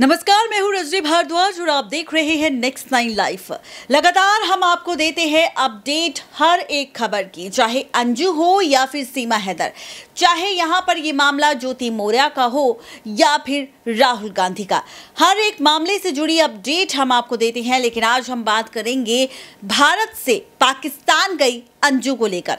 नमस्कार मैं हूं रजनी भारद्वाज और आप देख रहे हैं नेक्स्ट नाइन लाइफ लगातार हम आपको देते हैं अपडेट हर एक खबर की चाहे अंजू हो या फिर सीमा हैदर चाहे यहां पर ये मामला ज्योति मौर्या का हो या फिर राहुल गांधी का हर एक मामले से जुड़ी अपडेट हम आपको देते हैं लेकिन आज हम बात करेंगे भारत से पाकिस्तान गई अंजू को लेकर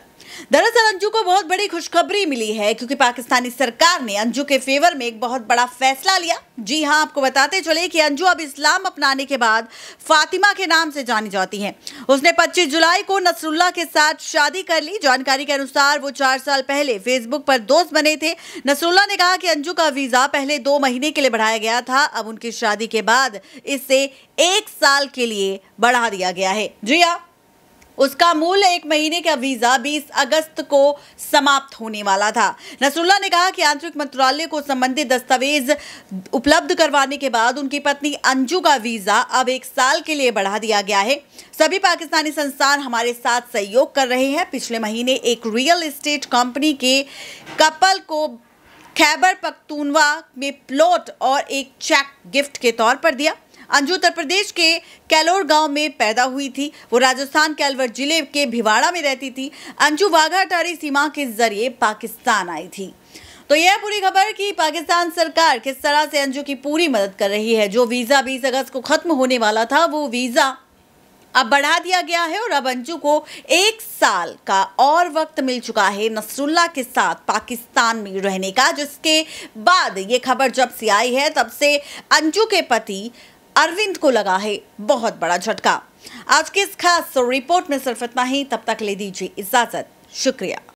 दरअसल अंजू को बहुत बड़ी खुशखबरी मिली है क्योंकि पाकिस्तानी सरकार ने अंजू के फेवर में एक बहुत बड़ा फैसला लिया जी हाँ आपको बताते चले कि अंजू अब इस्लाम अपनाने के बाद फातिमा के नाम से जानी जाती हैं उसने 25 जुलाई को नसरुल्ला के साथ शादी कर ली जानकारी के अनुसार वो चार साल पहले फेसबुक पर दोस्त बने थे नसरुल्ला ने कहा कि अंजू का वीज़ा पहले दो महीने के लिए बढ़ाया गया था अब उनकी शादी के बाद इसे एक साल के लिए बढ़ा दिया गया है जी हाँ उसका मूल एक महीने का वीजा 20 अगस्त को समाप्त होने वाला था नसरुल्ला ने कहा कि आंतरिक मंत्रालय को संबंधित दस्तावेज उपलब्ध करवाने के बाद उनकी पत्नी अंजू का वीजा अब एक साल के लिए बढ़ा दिया गया है सभी पाकिस्तानी संस्थान हमारे साथ सहयोग कर रहे हैं पिछले महीने एक रियल इस्टेट कंपनी के कपल को खैबर पख्तूनवा में प्लॉट और एक चेक गिफ्ट के तौर पर दिया अंजू उत्तर प्रदेश के कैलोर गांव में पैदा हुई थी वो राजस्थान के अलवर जिले के भिवाड़ा में रहती थी अंजू वाघा अटारी सीमा के जरिए पाकिस्तान आई थी तो यह पूरी खबर कि पाकिस्तान सरकार किस तरह से अंजू की पूरी मदद कर रही है जो वीज़ा बीस अगस्त को ख़त्म होने वाला था वो वीज़ा अब बढ़ा दिया गया है और अब अंजू को एक साल का और वक्त मिल चुका है नसरुल्ला के साथ पाकिस्तान में रहने का जिसके बाद ये खबर जब से आई है तब से अंजू के पति अरविंद को लगा है बहुत बड़ा झटका आज की इस खास रिपोर्ट में सिर्फ इतना ही तब तक ले दीजिए इजाजत शुक्रिया